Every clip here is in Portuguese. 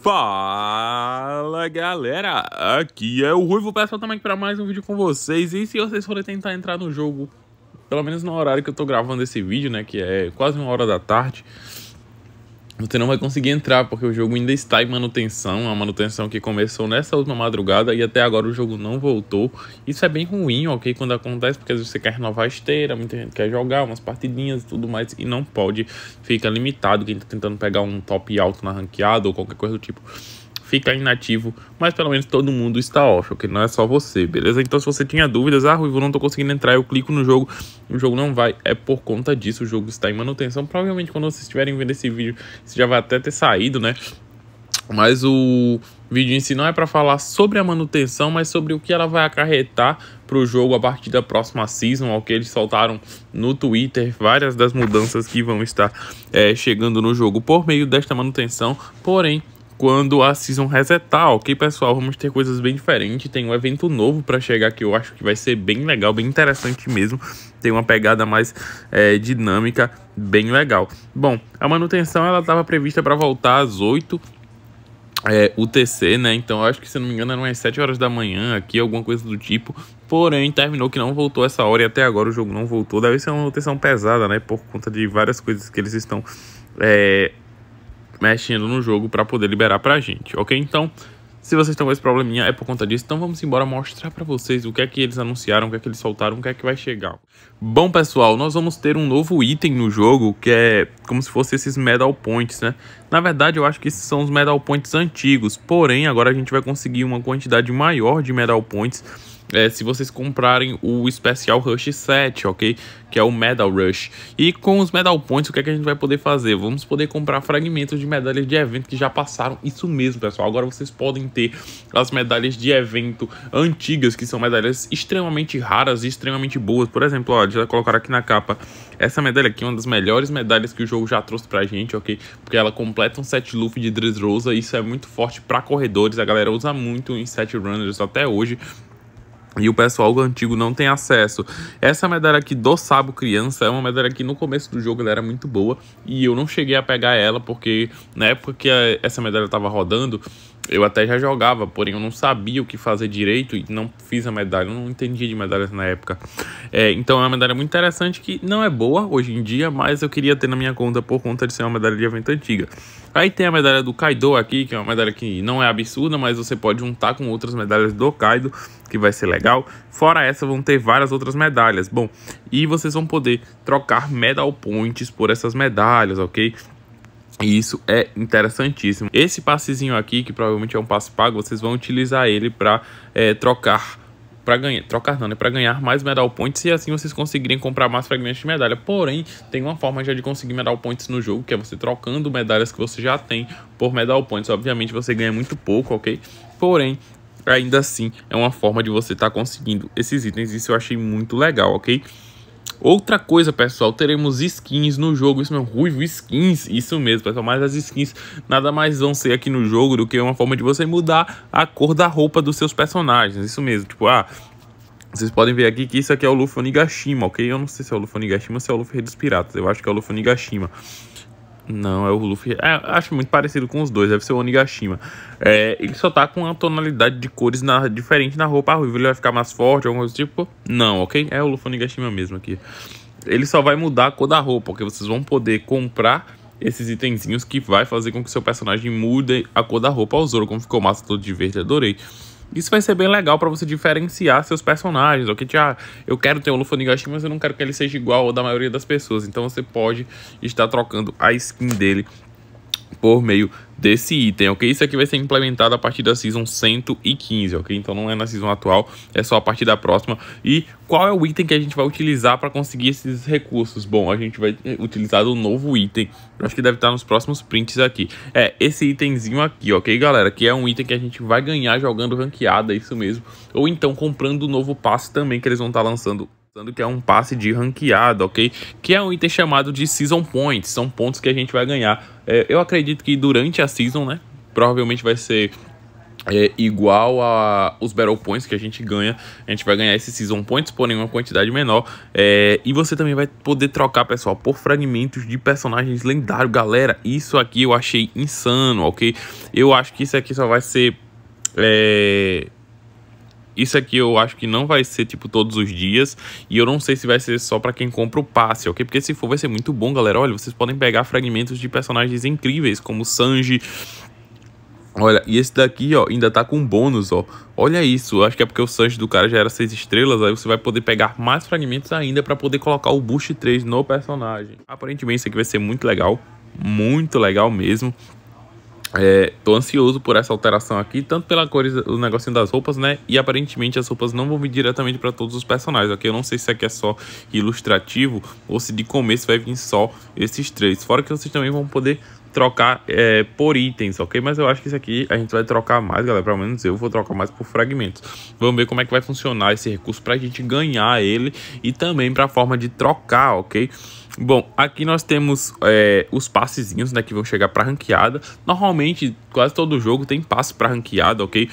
Fala galera, aqui é o Ruivo, pessoal também para mais um vídeo com vocês E se vocês forem tentar entrar no jogo, pelo menos no horário que eu tô gravando esse vídeo, né, que é quase uma hora da tarde você não vai conseguir entrar, porque o jogo ainda está em manutenção, é a manutenção que começou nessa última madrugada e até agora o jogo não voltou. Isso é bem ruim, ok? Quando acontece, porque às vezes você quer renovar a esteira, muita gente quer jogar umas partidinhas e tudo mais, e não pode, fica limitado quem está tentando pegar um top alto na ranqueada ou qualquer coisa do tipo fica inativo, mas pelo menos todo mundo está off, ok? Não é só você, beleza? Então se você tinha dúvidas, ah, Ruivo, não tô conseguindo entrar, eu clico no jogo, o jogo não vai, é por conta disso, o jogo está em manutenção. Provavelmente quando vocês estiverem vendo esse vídeo, já vai até ter saído, né? Mas o vídeo em si não é para falar sobre a manutenção, mas sobre o que ela vai acarretar para o jogo a partir da próxima season, ao que eles soltaram no Twitter, várias das mudanças que vão estar é, chegando no jogo por meio desta manutenção, porém quando a season resetar, ok, pessoal? Vamos ter coisas bem diferentes. Tem um evento novo para chegar que eu acho que vai ser bem legal, bem interessante mesmo. Tem uma pegada mais é, dinâmica, bem legal. Bom, a manutenção ela estava prevista para voltar às 8 é, UTC, né? Então acho que se não me engano eram umas 7 horas da manhã aqui, alguma coisa do tipo. Porém, terminou que não voltou essa hora e até agora o jogo não voltou. Deve ser uma manutenção pesada, né? Por conta de várias coisas que eles estão é, mexendo no jogo para poder liberar pra gente, ok? Então, se vocês estão com esse probleminha, é por conta disso. Então vamos embora mostrar para vocês o que é que eles anunciaram, o que é que eles soltaram, o que é que vai chegar. Bom, pessoal, nós vamos ter um novo item no jogo, que é como se fosse esses Medal Points, né? Na verdade, eu acho que esses são os Medal Points antigos. Porém, agora a gente vai conseguir uma quantidade maior de Medal Points é, se vocês comprarem o especial Rush 7, ok? Que é o Medal Rush. E com os Medal Points, o que, é que a gente vai poder fazer? Vamos poder comprar fragmentos de medalhas de evento que já passaram. Isso mesmo, pessoal. Agora vocês podem ter as medalhas de evento antigas, que são medalhas extremamente raras e extremamente boas. Por exemplo, ó, já colocaram aqui na capa. Essa medalha aqui é uma das melhores medalhas que o jogo já trouxe pra gente, ok? Porque ela completa um set Luffy de Dressrosa. Isso é muito forte pra corredores. A galera usa muito em set runners até hoje e o pessoal antigo não tem acesso. Essa é medalha aqui do Sabo Criança é uma medalha que no começo do jogo ela era muito boa e eu não cheguei a pegar ela porque na época que a, essa medalha estava rodando, eu até já jogava, porém eu não sabia o que fazer direito e não fiz a medalha, eu não entendia de medalhas na época. É, então é uma medalha muito interessante que não é boa hoje em dia, mas eu queria ter na minha conta por conta de ser uma medalha de evento antiga. Aí tem a medalha do Kaido aqui, que é uma medalha que não é absurda, mas você pode juntar com outras medalhas do Kaido, que vai ser legal. Fora essa, vão ter várias outras medalhas. Bom, e vocês vão poder trocar medal points por essas medalhas, ok? E isso é interessantíssimo. Esse passezinho aqui, que provavelmente é um passe pago, vocês vão utilizar ele para é, trocar para ganhar, trocar não, né, para ganhar mais medal points e assim vocês conseguirem comprar mais fragmentos de medalha. Porém, tem uma forma já de conseguir medal points no jogo, que é você trocando medalhas que você já tem por medal points. Obviamente você ganha muito pouco, OK? Porém, ainda assim é uma forma de você estar tá conseguindo esses itens, isso eu achei muito legal, OK? Outra coisa, pessoal, teremos skins no jogo. Isso mesmo, ruivo, skins. Isso mesmo, pessoal. Mas as skins nada mais vão ser aqui no jogo do que uma forma de você mudar a cor da roupa dos seus personagens. Isso mesmo, tipo, ah, vocês podem ver aqui que isso aqui é o Luffy Onigashima, ok? Eu não sei se é o Luffy Onigashima ou se é o Luffy Rei dos Piratas. Eu acho que é o Luffy Onigashima. Não, é o Luffy. É, acho muito parecido com os dois, deve ser o Onigashima. É, ele só tá com uma tonalidade de cores na, diferente na roupa ruiva. Ele vai ficar mais forte, alguma coisa do tipo. Não, ok? É o Luffy Onigashima mesmo aqui. Ele só vai mudar a cor da roupa, porque vocês vão poder comprar esses itenzinhos que vai fazer com que seu personagem mude a cor da roupa ao Zoro. Como ficou massa todo de verde, adorei. Isso vai ser bem legal para você diferenciar seus personagens, ok? Tipo, ah, eu quero ter o Lufanigashi, mas eu não quero que ele seja igual ao da maioria das pessoas. Então você pode estar trocando a skin dele por meio desse item, ok? Isso aqui vai ser implementado a partir da Season 115, ok? Então não é na Season atual, é só a partir da próxima. E qual é o item que a gente vai utilizar para conseguir esses recursos? Bom, a gente vai eh, utilizar o um novo item, eu acho que deve estar nos próximos prints aqui. É, esse itemzinho aqui, ok, galera? Que é um item que a gente vai ganhar jogando ranqueada, é isso mesmo. Ou então comprando o um novo passe também que eles vão estar tá lançando tanto que é um passe de ranqueado, ok? Que é um item chamado de Season Points. São pontos que a gente vai ganhar. É, eu acredito que durante a Season, né? Provavelmente vai ser é igual a os Battle Points que a gente ganha. A gente vai ganhar esses Season Points, porém uma quantidade menor. É, e você também vai poder trocar, pessoal, por fragmentos de personagens lendários. Galera, isso aqui eu achei insano, ok? Eu acho que isso aqui só vai ser... É isso aqui eu acho que não vai ser, tipo, todos os dias. E eu não sei se vai ser só para quem compra o passe, ok? Porque se for, vai ser muito bom, galera. Olha, vocês podem pegar fragmentos de personagens incríveis, como Sanji, Olha, e esse daqui, ó, ainda tá com bônus, ó. Olha isso, acho que é porque o Sanji do cara já era 6 estrelas, aí você vai poder pegar mais fragmentos ainda pra poder colocar o Boost 3 no personagem. Aparentemente isso aqui vai ser muito legal, muito legal mesmo. É, tô ansioso por essa alteração aqui, tanto pela cor, o negocinho das roupas, né? E aparentemente as roupas não vão vir diretamente para todos os personagens, ok? Eu não sei se aqui é só ilustrativo ou se de começo vai vir só esses três. Fora que vocês também vão poder trocar é, por itens, ok? Mas eu acho que isso aqui a gente vai trocar mais, galera. Pelo menos eu vou trocar mais por fragmentos. Vamos ver como é que vai funcionar esse recurso para a gente ganhar ele e também para a forma de trocar, ok? Bom, aqui nós temos é, os passezinhos, né, que vão chegar para ranqueada. Normalmente, quase todo jogo tem passe para ranqueada, ok?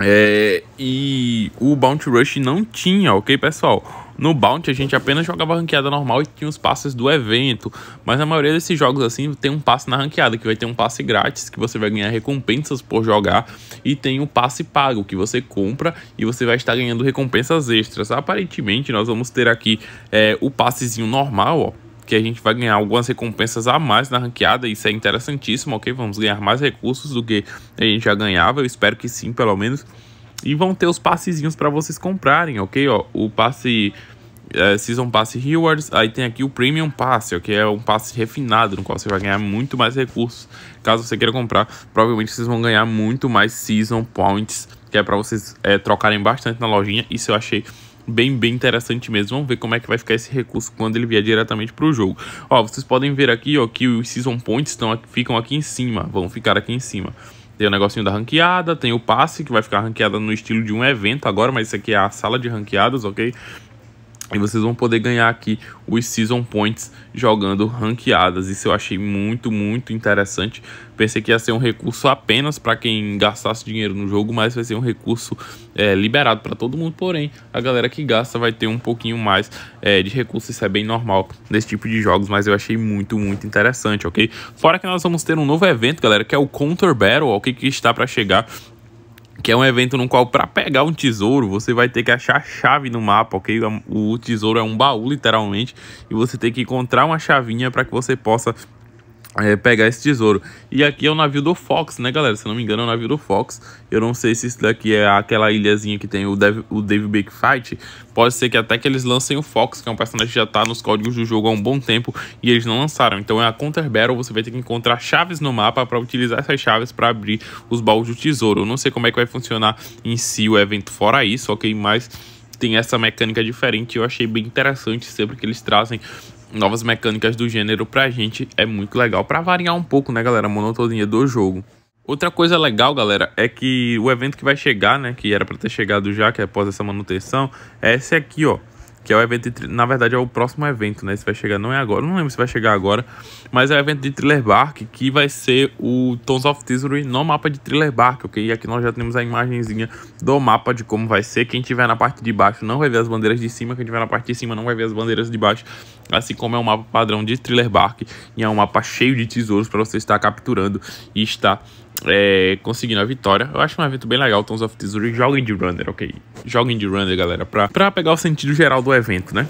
É, e o Bounty Rush não tinha, ok, pessoal? No Bounty a gente apenas jogava ranqueada normal e tinha os passes do evento, mas a maioria desses jogos assim tem um passe na ranqueada, que vai ter um passe grátis, que você vai ganhar recompensas por jogar, e tem o um passe pago, que você compra e você vai estar ganhando recompensas extras. Aparentemente nós vamos ter aqui é, o passezinho normal, ó, que a gente vai ganhar algumas recompensas a mais na ranqueada, isso é interessantíssimo, ok? Vamos ganhar mais recursos do que a gente já ganhava, eu espero que sim, pelo menos. E vão ter os passezinhos para vocês comprarem, ok? Ó, o passe é, Season Pass Rewards, aí tem aqui o Premium Pass, que é um passe refinado, no qual você vai ganhar muito mais recursos. Caso você queira comprar, provavelmente vocês vão ganhar muito mais Season Points, que é para vocês é, trocarem bastante na lojinha. Isso eu achei bem, bem interessante mesmo. Vamos ver como é que vai ficar esse recurso quando ele vier diretamente para o jogo. Ó, vocês podem ver aqui ó, que os Season Points ficam aqui em cima, vão ficar aqui em cima. Tem o negocinho da ranqueada, tem o passe, que vai ficar ranqueada no estilo de um evento agora, mas isso aqui é a sala de ranqueadas, ok? E vocês vão poder ganhar aqui os Season Points jogando ranqueadas. Isso eu achei muito, muito interessante. Pensei que ia ser um recurso apenas para quem gastasse dinheiro no jogo, mas vai ser um recurso é, liberado para todo mundo. Porém, a galera que gasta vai ter um pouquinho mais é, de recurso. Isso é bem normal nesse tipo de jogos, mas eu achei muito, muito interessante, ok? Fora que nós vamos ter um novo evento, galera, que é o Counter Battle, ok? Que está para chegar que é um evento no qual para pegar um tesouro você vai ter que achar a chave no mapa, ok? O tesouro é um baú literalmente e você tem que encontrar uma chavinha para que você possa é, pegar esse tesouro. E aqui é o navio do Fox, né, galera? Se não me engano, é o navio do Fox. Eu não sei se isso daqui é aquela ilhazinha que tem o, Dave, o Dave Big Fight. Pode ser que até que eles lancem o Fox, que é um personagem que já tá nos códigos do jogo há um bom tempo e eles não lançaram. Então é a Counter Battle, você vai ter que encontrar chaves no mapa para utilizar essas chaves para abrir os baús do tesouro. Eu não sei como é que vai funcionar em si o evento fora isso, ok? Mas tem essa mecânica diferente. Eu achei bem interessante sempre que eles trazem novas mecânicas do gênero pra gente é muito legal, pra variar um pouco, né, galera, a monotonia do jogo. Outra coisa legal, galera, é que o evento que vai chegar, né, que era pra ter chegado já, que é após essa manutenção, é esse aqui, ó que é o evento de, na verdade é o próximo evento, né? Se vai chegar não é agora, não lembro se vai chegar agora, mas é o evento de Thriller Bark que vai ser o Tons of Teasery no mapa de Thriller Bark, ok? E aqui nós já temos a imagenzinha do mapa de como vai ser. Quem tiver na parte de baixo não vai ver as bandeiras de cima, quem tiver na parte de cima não vai ver as bandeiras de baixo, assim como é um mapa padrão de Thriller Bark e é um mapa cheio de tesouros para você estar capturando e estar é, conseguindo a vitória. Eu acho um evento bem legal, Tons of Tesouro. Joguem de Runner, ok? Joguem de Runner, galera, pra, pra pegar o sentido geral do evento, né?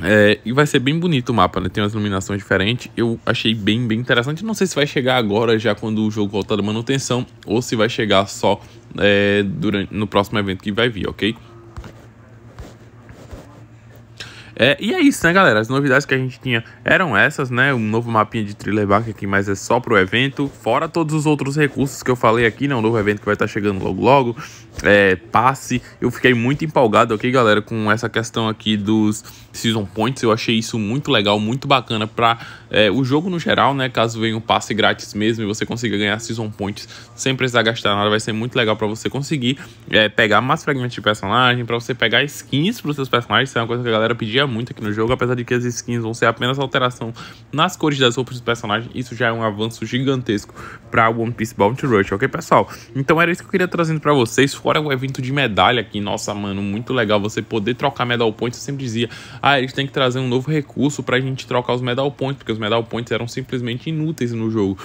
É, e vai ser bem bonito o mapa, né? Tem umas iluminações diferentes. Eu achei bem, bem interessante. Não sei se vai chegar agora, já quando o jogo voltar da manutenção, ou se vai chegar só é, durante, no próximo evento que vai vir, ok? É, e é isso, né, galera? As novidades que a gente tinha eram essas, né? Um novo mapinha de Thriller Bark aqui, mas é só pro evento. Fora todos os outros recursos que eu falei aqui, né? Um novo evento que vai estar tá chegando logo logo. É, passe. Eu fiquei muito empolgado, ok, galera? Com essa questão aqui dos Season Points. Eu achei isso muito legal, muito bacana pra é, o jogo no geral, né? Caso venha um passe grátis mesmo e você consiga ganhar Season Points sem precisar gastar nada, vai ser muito legal pra você conseguir é, pegar mais fragmentos de personagem, pra você pegar skins pros seus personagens. Isso é uma coisa que a galera pedia muito aqui no jogo, apesar de que as skins vão ser apenas alteração nas cores das roupas dos personagens, isso já é um avanço gigantesco para One Piece Bounty Rush, ok, pessoal? Então era isso que eu queria trazendo para vocês, fora o evento de medalha aqui, nossa, mano, muito legal você poder trocar medal points, eu sempre dizia, ah, eles têm que trazer um novo recurso pra gente trocar os medal points, porque os medal points eram simplesmente inúteis no jogo.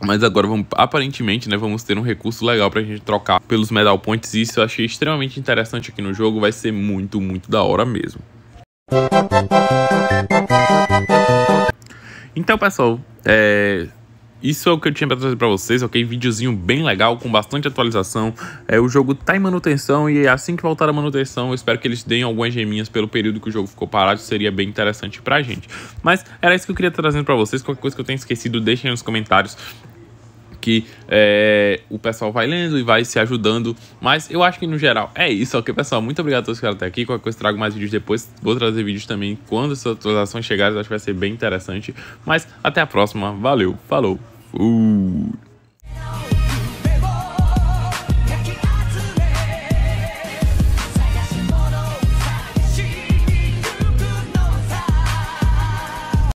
Mas agora, vamos, aparentemente, né, vamos ter um recurso legal pra gente trocar pelos medal points. E isso eu achei extremamente interessante aqui no jogo. Vai ser muito, muito da hora mesmo. Então, pessoal, é... Isso é o que eu tinha para trazer para vocês, ok? vídeozinho bem legal, com bastante atualização. É, o jogo tá em manutenção e assim que voltar a manutenção, eu espero que eles deem algumas geminhas pelo período que o jogo ficou parado, seria bem interessante pra gente. Mas era isso que eu queria trazer para vocês. Qualquer coisa que eu tenha esquecido, deixem nos comentários que é, o pessoal vai lendo e vai se ajudando. Mas eu acho que no geral é isso, ok, pessoal? Muito obrigado a todos que ficaram até aqui. Qualquer coisa, trago mais vídeos depois. Vou trazer vídeos também quando essas atualizações chegarem. Acho que vai ser bem interessante. Mas até a próxima. Valeu, falou, fui!